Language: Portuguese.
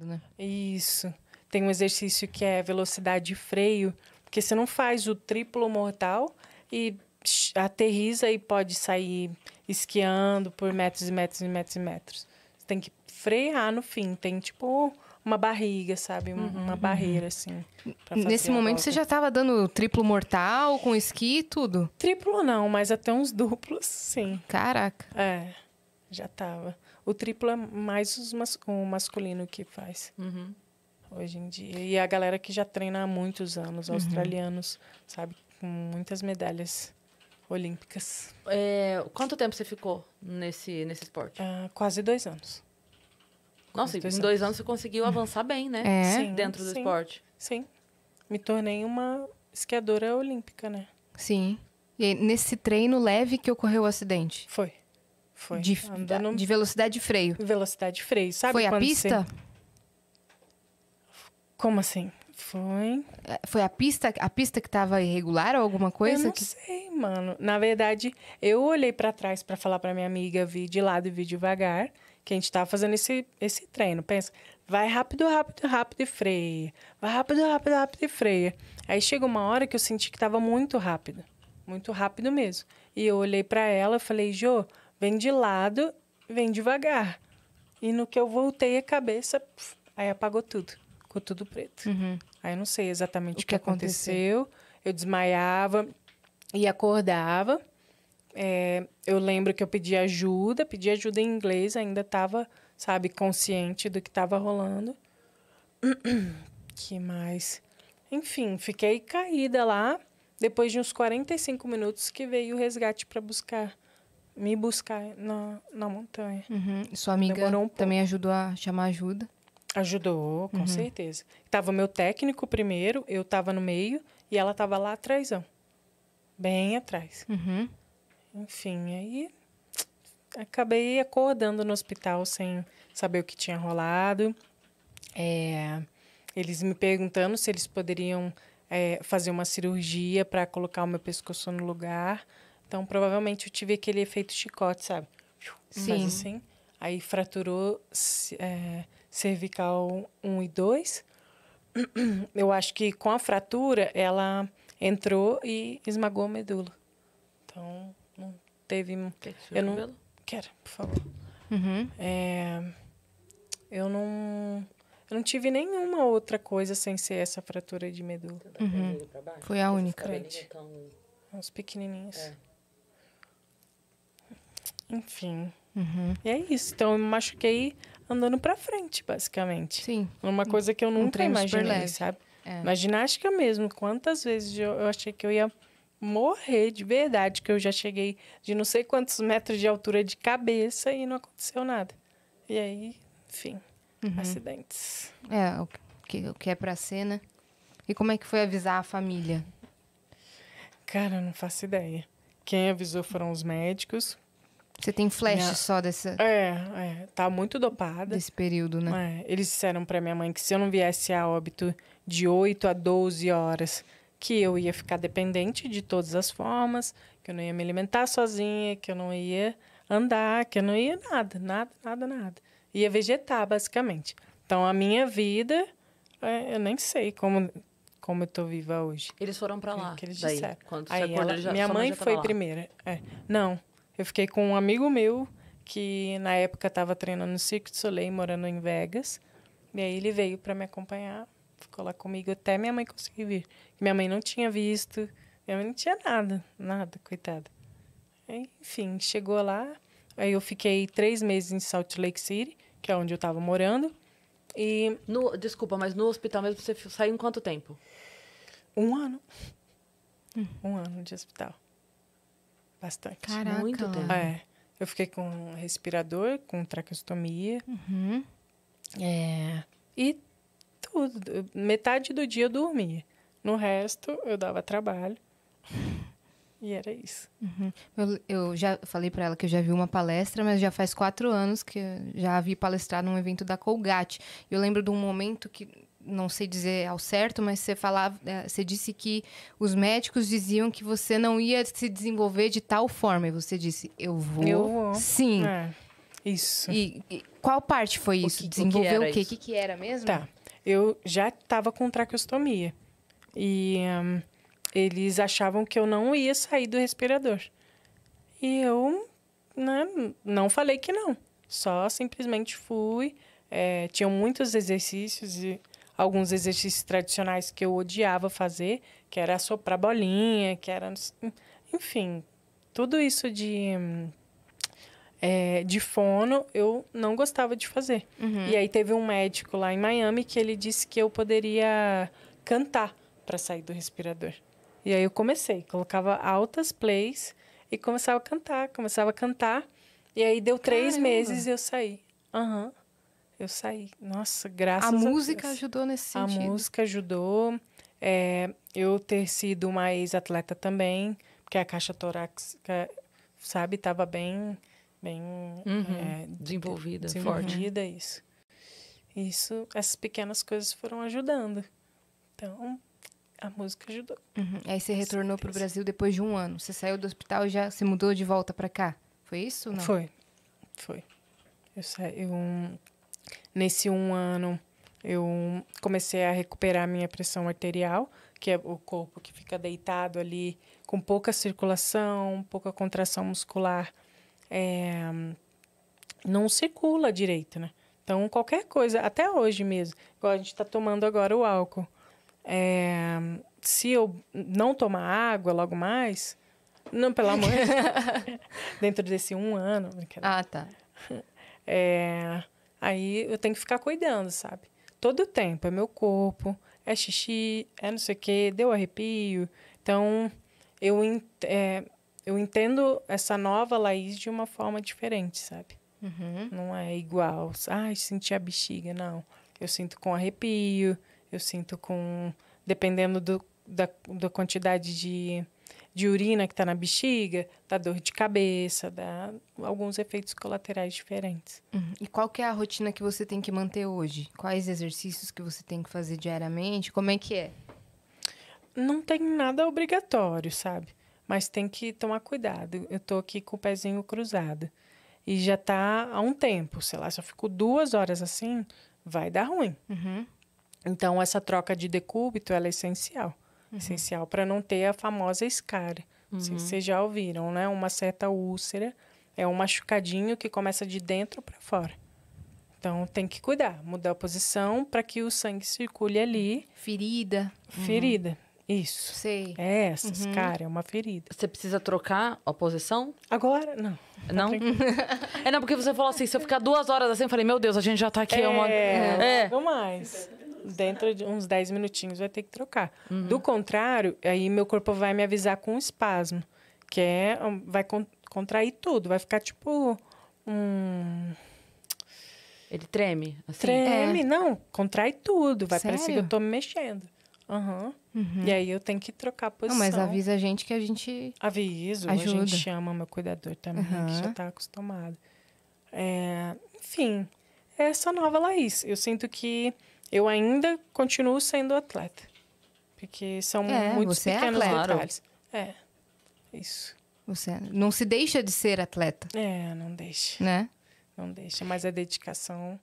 Né? Isso. Tem um exercício que é velocidade de freio, porque você não faz o triplo mortal e aterriza e pode sair esquiando por metros e metros e metros e metros. Você tem que frear no fim, tem tipo uma barriga, sabe? Uhum, uma uhum. barreira, assim. Nesse momento você já estava dando triplo mortal, com esqui e tudo? Triplo não, mas até uns duplos, sim. Caraca. É, já estava o triplo é mais os mas, o masculino que faz. Uhum. Hoje em dia. E a galera que já treina há muitos anos, uhum. australianos, sabe? Com muitas medalhas olímpicas. É, quanto tempo você ficou nesse, nesse esporte? Ah, quase dois anos. Nossa, em dois, anos. anos. você conseguiu avançar bem, né? É. Sim, Dentro do sim, esporte. Sim. Me tornei uma esquiadora olímpica, né? Sim. E nesse treino leve que ocorreu o acidente? Foi. Foi. De, andando... de velocidade de freio. Velocidade de freio, sabe? Foi a pista? Você... Como assim? Foi. É, foi a pista, a pista que estava irregular ou alguma coisa? Eu não que... sei, mano. Na verdade, eu olhei para trás para falar para minha amiga, vi de lado e vi devagar, que a gente tava fazendo esse, esse treino. Pensa, vai rápido, rápido, rápido e freia. Vai rápido, rápido, rápido e freia. Aí chegou uma hora que eu senti que tava muito rápido. Muito rápido mesmo. E eu olhei para ela e falei, Jô, Vem de lado, vem devagar. E no que eu voltei a cabeça, aí apagou tudo. Ficou tudo preto. Uhum. Aí eu não sei exatamente o que, que aconteceu. aconteceu. Eu desmaiava e acordava. É, eu lembro que eu pedi ajuda, pedi ajuda em inglês, ainda estava, sabe, consciente do que estava rolando. que mais? Enfim, fiquei caída lá. Depois de uns 45 minutos que veio o resgate para buscar me buscar na, na montanha. Uhum. Sua amiga um também ajudou a chamar ajuda? Ajudou, com uhum. certeza. Tava meu técnico primeiro, eu tava no meio e ela tava lá atrás, bem atrás. Uhum. Enfim, aí acabei acordando no hospital sem saber o que tinha rolado. É, eles me perguntando se eles poderiam é, fazer uma cirurgia para colocar o meu pescoço no lugar então, provavelmente eu tive aquele efeito chicote, sabe? Sim. Faz assim. Aí fraturou é, cervical 1 e 2. Eu acho que com a fratura, ela entrou e esmagou a medula. Então, não teve. Quer eu não... Quero, por favor. Uhum. É, eu não. Eu não tive nenhuma outra coisa sem ser essa fratura de medula. Tá uhum. Foi a única. Uns pequenininhos. É. Enfim. Uhum. E é isso. Então eu me machuquei andando para frente, basicamente. Sim. Uma coisa que eu nunca um imaginei, sabe? É. Na ginástica mesmo, quantas vezes eu, eu achei que eu ia morrer de verdade, que eu já cheguei de não sei quantos metros de altura de cabeça e não aconteceu nada. E aí, enfim, uhum. acidentes. É, o que, o que é pra ser, né? E como é que foi avisar a família? Cara, não faço ideia. Quem avisou foram os médicos. Você tem flash minha... só dessa. É, é, tá muito dopada. Desse período, né? É, eles disseram para minha mãe que se eu não viesse a óbito de 8 a 12 horas, que eu ia ficar dependente de todas as formas, que eu não ia me alimentar sozinha, que eu não ia andar, que eu não ia nada, nada, nada, nada. Ia vegetar, basicamente. Então, a minha vida, é, eu nem sei como, como eu tô viva hoje. Eles foram para lá. É que eles daí, disseram. Quando você Aí ela, já, minha mãe tá foi lá. primeira. É, não. Eu fiquei com um amigo meu que na época estava treinando no Cirque du Soleil, morando em Vegas. E aí ele veio para me acompanhar, ficou lá comigo até minha mãe conseguir vir. Minha mãe não tinha visto, minha mãe não tinha nada, nada, coitada. enfim, chegou lá, aí eu fiquei três meses em Salt Lake City, que é onde eu estava morando. E no, desculpa, mas no hospital mesmo você saiu em quanto tempo? Um ano. Hum. Um ano de hospital. Bastante. Caraca. Muito tempo. É. Eu fiquei com respirador, com traqueostomia. Uhum. É, e tudo. Metade do dia eu dormia. No resto, eu dava trabalho. E era isso. Uhum. Eu, eu, já falei para ela que eu já vi uma palestra, mas já faz quatro anos que já vi palestrar num evento da Colgate. Eu lembro de um momento que não sei dizer ao certo, mas você falava, é, você disse que os médicos diziam que você não ia se desenvolver de tal forma. E você disse, eu vou. Eu vou. Sim. É. Isso. E, e, qual parte foi isso? O que, Desenvolver o, que o quê? O que, que era mesmo? Tá. Eu já estava com traqueostomia. E um, eles achavam que eu não ia sair do respirador. E eu né, não falei que não. Só simplesmente fui. É, tinham muitos exercícios e alguns exercícios tradicionais que eu odiava fazer, que era soprar bolinha, que era. Enfim, tudo isso de. É, de fono, eu não gostava de fazer. Uhum. E aí teve um médico lá em Miami que ele disse que eu poderia cantar para sair do respirador. E aí eu comecei, colocava altas plays e começava a cantar, começava a cantar. E aí deu três Caramba. meses e eu saí. Aham. Uhum eu saí. Nossa, graças a Deus. A música ajudou nesse sentido. A música ajudou. É, eu ter sido uma ex-atleta também, porque a caixa torácica, sabe, estava bem, bem uhum. é, desenvolvida, desenvolvida forte. isso. Isso, essas pequenas coisas foram ajudando. Então, a música ajudou. Uhum. Aí você retornou para o Brasil depois de um ano. Você saiu do hospital e já se mudou de volta para cá. Foi isso? Não? Foi, foi. Eu saí. Eu, Nesse um ano, eu comecei a recuperar minha pressão arterial, que é o corpo que fica deitado ali, com pouca circulação, pouca contração muscular. É, não circula direito, né? Então, qualquer coisa, até hoje mesmo, igual a gente está tomando agora o álcool. É, se eu não tomar água logo mais, não, pelo amor dentro desse um ano. Ah, tá. É, Aí eu tenho que ficar cuidando, sabe? Todo o tempo. É meu corpo, é xixi, é não sei o quê, deu arrepio. Então, eu, é, eu entendo essa nova Laís de uma forma diferente, sabe? Uhum. Não é igual. Ai, ah, senti a bexiga. Não. Eu sinto com arrepio, eu sinto com. Dependendo do, da, da quantidade de de urina que está na bexiga, da dor de cabeça, dá alguns efeitos colaterais diferentes. Uhum. E qual que é a rotina que você tem que manter hoje? Quais exercícios que você tem que fazer diariamente? Como é que é? Não tem nada obrigatório, sabe? Mas tem que tomar cuidado. Eu estou aqui com o pezinho cruzado. E já está há um tempo, sei lá, se eu fico duas horas assim, vai dar ruim. Uhum. Então, essa troca de decúbito, é essencial uhum. essencial para não ter a famosa escara. Uhum. Vocês, vocês já ouviram, né? Uma certa úlcera é um machucadinho que começa de dentro para fora. Então tem que cuidar, mudar a posição para que o sangue circule ali. Ferida. Uhum. Ferida. Uhum. Isso. Sei. É essa, uhum. cara, é uma ferida. Você precisa trocar a posição? Agora? Não. Tá não? é, não, porque você falou assim, se eu ficar duas horas assim, eu falei, meu Deus, a gente já tá aqui. É, uma... é. é. mais dentro de uns 10 minutinhos vai ter que trocar. Uhum. Do contrário, aí meu corpo vai me avisar com um espasmo, que é vai con contrair tudo, vai ficar tipo um ele treme, assim. Treme, é. não, contrai tudo, vai Sério? parecer que eu tô me mexendo. Uhum. uhum. E aí eu tenho que trocar a posição. Não, mas avisa a gente que a gente. Aviso, ajuda. a gente chama meu cuidador também, uhum. que já tá acostumado. É, enfim, é essa nova Laís. Eu sinto que eu ainda continuo sendo atleta. Porque são é, muitos é pequenos é detalhes. É. Isso. Você é, não se deixa de ser atleta. É, não deixa. Né? Não deixa, mas a dedicação